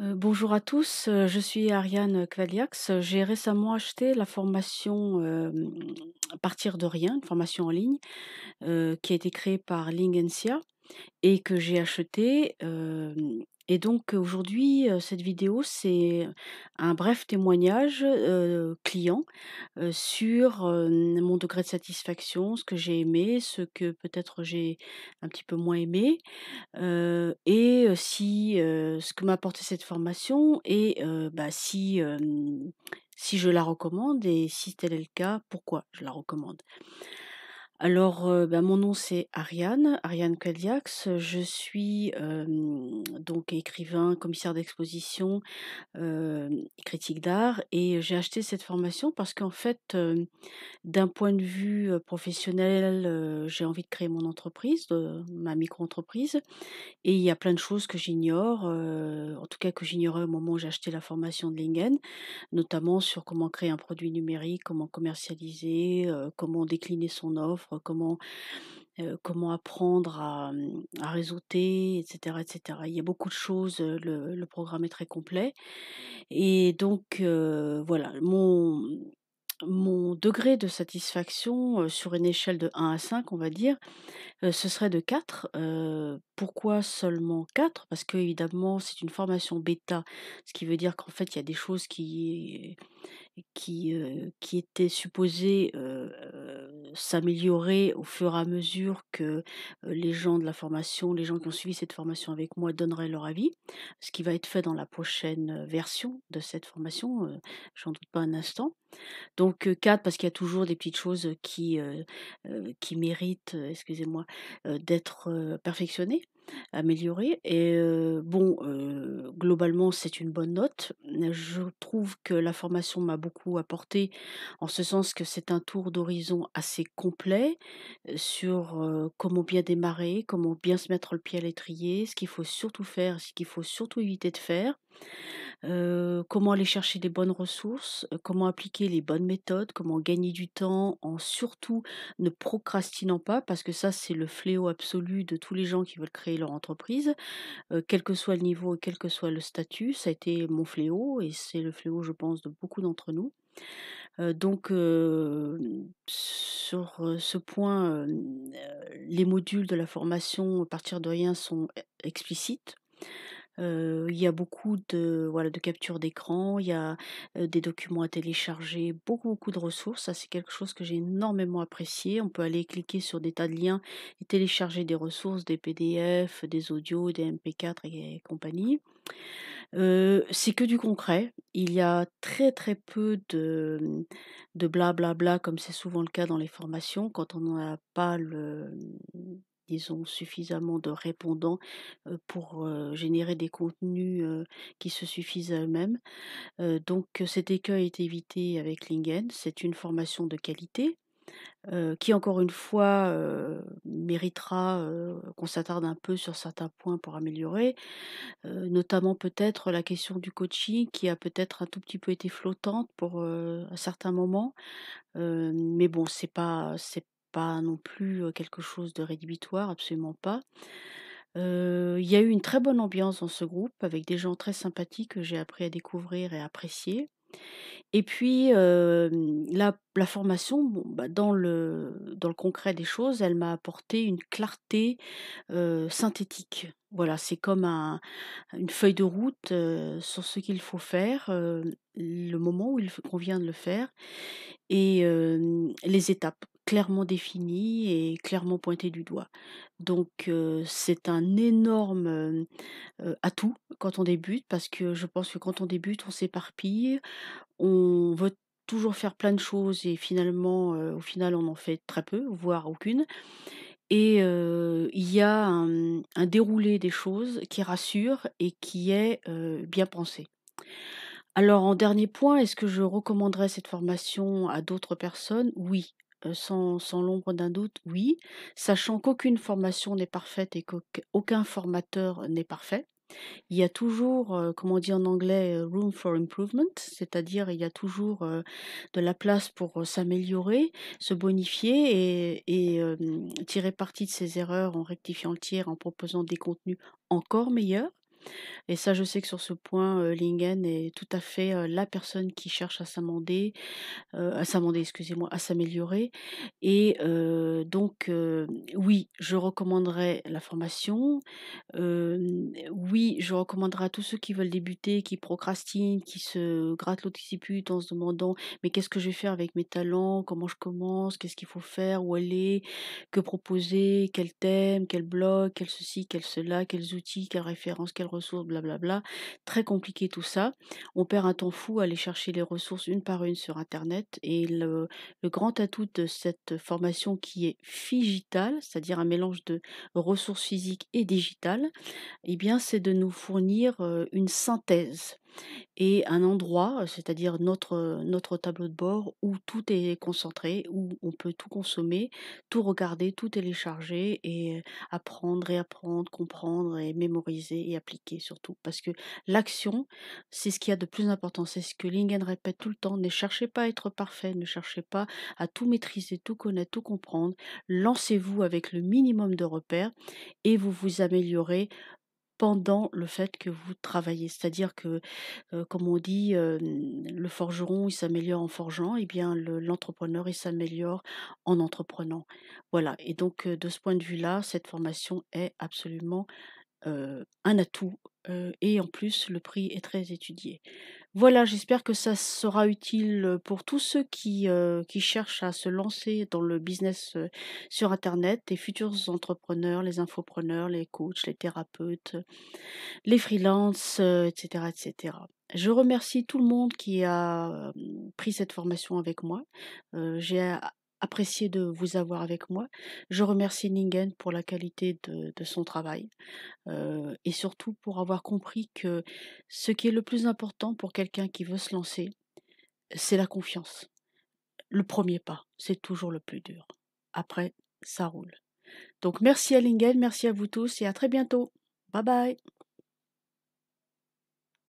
Euh, bonjour à tous, euh, je suis Ariane Kvaliax. J'ai récemment acheté la formation euh, Partir de rien, une formation en ligne qui a été créée par Lingensia et que j'ai achetée et donc aujourd'hui, cette vidéo, c'est un bref témoignage client sur mon degré de satisfaction, ce que j'ai aimé, ce que peut-être j'ai un petit peu moins aimé, et si ce que m'a apporté cette formation et bah, si, si je la recommande et si tel est le cas, pourquoi je la recommande. Alors, bah, mon nom c'est Ariane, Ariane Klediax. Je suis donc écrivain, commissaire d'exposition, critique d'art, et j'ai acheté cette formation parce qu'en fait, d'un point de vue professionnel, j'ai envie de créer mon entreprise, de, ma micro-entreprise, et il y a plein de choses que j'ignore, en tout cas que j'ignorais au moment où j'ai acheté la formation de Lingen, notamment sur comment créer un produit numérique, comment commercialiser, comment décliner son offre comment, comment apprendre à, mmh, à réseauter, etc., etc. Il y a beaucoup de choses, le, programme est très complet. Et donc, voilà, mon, mon degré de satisfaction sur une échelle de 1 à 5, on va dire, ce serait de 4. pourquoi seulement 4 Parce que évidemment, c'est une formation bêta, ce qui veut dire qu'en fait, il y a des choses qui, qui, qui étaient supposées s'améliorer au fur et à mesure que les gens de la formation, les gens qui ont suivi cette formation avec moi donneraient leur avis, ce qui va être fait dans la prochaine version de cette formation, j'en doute pas un instant. Donc 4, parce qu'il y a toujours des petites choses qui, qui méritent, excusez-moi, d'être perfectionnées amélioré. Et bon, globalement, c'est une bonne note. Je trouve que la formation m'a beaucoup apporté, en ce sens que c'est un tour d'horizon assez complet sur comment bien démarrer, comment bien se mettre le pied à l'étrier, ce qu'il faut surtout faire, ce qu'il faut surtout éviter de faire comment aller chercher des bonnes ressources, comment appliquer les bonnes méthodes, comment gagner du temps en surtout ne procrastinant pas, parce que ça c'est le fléau absolu de tous les gens qui veulent créer leur entreprise, quel que soit le niveau, et quel que soit le statut, ça a été mon fléau et c'est le fléau je pense de beaucoup d'entre nous. Donc sur ce point, les modules de la formation à partir de rien sont e-, explicites il y a beaucoup de, voilà, de captures d'écran, il y a des documents à télécharger, beaucoup, beaucoup de ressources. Ça, c'est quelque chose que j'ai énormément apprécié. On peut aller cliquer sur des tas de liens et télécharger des ressources, des PDF, des audios, des MP4 et, compagnie. c'est que du concret. Il y a très très peu de, mmh, de blablabla, comme c'est souvent le cas dans les formations, quand on n'a pas le, mmh, ont suffisamment de répondants pour générer des contenus qui se suffisent à eux-mêmes. Donc cet écueil est évité avec Lingen. C'est une formation de qualité. qui encore une fois méritera qu'on s'attarde un peu sur certains points pour améliorer, notamment peut-être la question du coaching qui a peut-être un tout petit peu été flottante pour un certain moment, mais bon c'est pas non plus quelque chose de rédhibitoire, absolument pas. Il y a eu une très bonne ambiance dans ce groupe avec des gens très sympathiques que j'ai appris à découvrir et apprécier. Et puis la, formation, bah, dans, le, dans le concret des choses, elle m'a apporté une clarté synthétique. Voilà, c'est comme une feuille de route sur ce qu'il faut faire, le moment où il convient de le faire, et les étapes clairement définies et clairement pointées du doigt. Donc c'est un énorme atout quand on débute parce que je pense que quand on débute, on s'éparpille, on veut toujours faire plein de choses et finalement au final on en fait très peu, voire aucune. Et il y a un, déroulé des choses qui rassure et qui est bien pensé. Alors, en dernier point, est-ce que je recommanderais cette formation à d'autres personnes Oui. Euh, sans, l'ombre d'un doute, oui, sachant qu'aucune formation n'est parfaite et qu'aucun formateur n'est parfait. Il y a toujours, euh, comme on dit en anglais, euh, room for improvement, c'est-à-dire il y a toujours de la place pour s'améliorer, se bonifier et, tirer parti de ses erreurs en rectifiant le tir, en proposant des contenus encore meilleurs. Et ça, je sais que sur ce point, euh, Lingen est tout à fait euh, la personne qui cherche à s'amender, euh, à s'amender, excusez-moi, à s'améliorer. Et donc, oui, je recommanderais la formation. oui, je recommanderais à tous ceux qui veulent débuter, qui procrastinent, qui se grattent l'occiput en se demandant mais qu'est-ce que je vais faire avec mes talents, comment je commence, qu'est-ce qu'il faut faire, où aller, que proposer, quel thème, quel blog, quel ceci, quel cela, quels outils, quelles références, quelles ressources, très compliqué tout ça. On perd un temps fou à aller chercher les ressources une par une sur Internet. Et le, grand atout de cette formation qui est figitale, c'est-à-dire un mélange de ressources physiques et digitales, eh bien, c'est de nous fournir une synthèse et un endroit, c'est-à-dire notre, notre tableau de bord où tout est concentré, où on peut tout consommer, tout regarder, tout télécharger et apprendre, réapprendre, comprendre et mémoriser et appliquer surtout. Parce que l'action, c'est ce qu'il y a de plus important, c'est ce que Lingen répète tout le temps, ne cherchez pas à être parfait, ne cherchez pas à tout maîtriser, tout connaître, tout comprendre, lancez-vous avec le minimum de repères et vous vous améliorez pendant le fait que vous travaillez. C'est-à-dire que, comme on dit, le forgeron, il s'améliore en forgeant, et bien l'entrepreneur, il s'améliore en entreprenant. Voilà, et donc de ce point de vue-là, cette formation est absolument un atout, et en plus, le prix est très étudié. Voilà, j'espère que ça sera utile pour tous ceux qui, qui cherchent à se lancer dans le business sur Internet, les futurs entrepreneurs, les infopreneurs, les coachs, les thérapeutes, les freelances, etc., etc. Je remercie tout le monde qui a pris cette formation avec moi. J'ai apprécié de vous avoir avec moi. Je remercie Ningen pour la qualité de, son travail euh, et surtout pour avoir compris que ce qui est le plus important pour quelqu'un qui veut se lancer, c'est la confiance. Le premier pas, c'est toujours le plus dur. Après, ça roule. Donc merci à Lingen, merci à vous tous et à très bientôt. Bye bye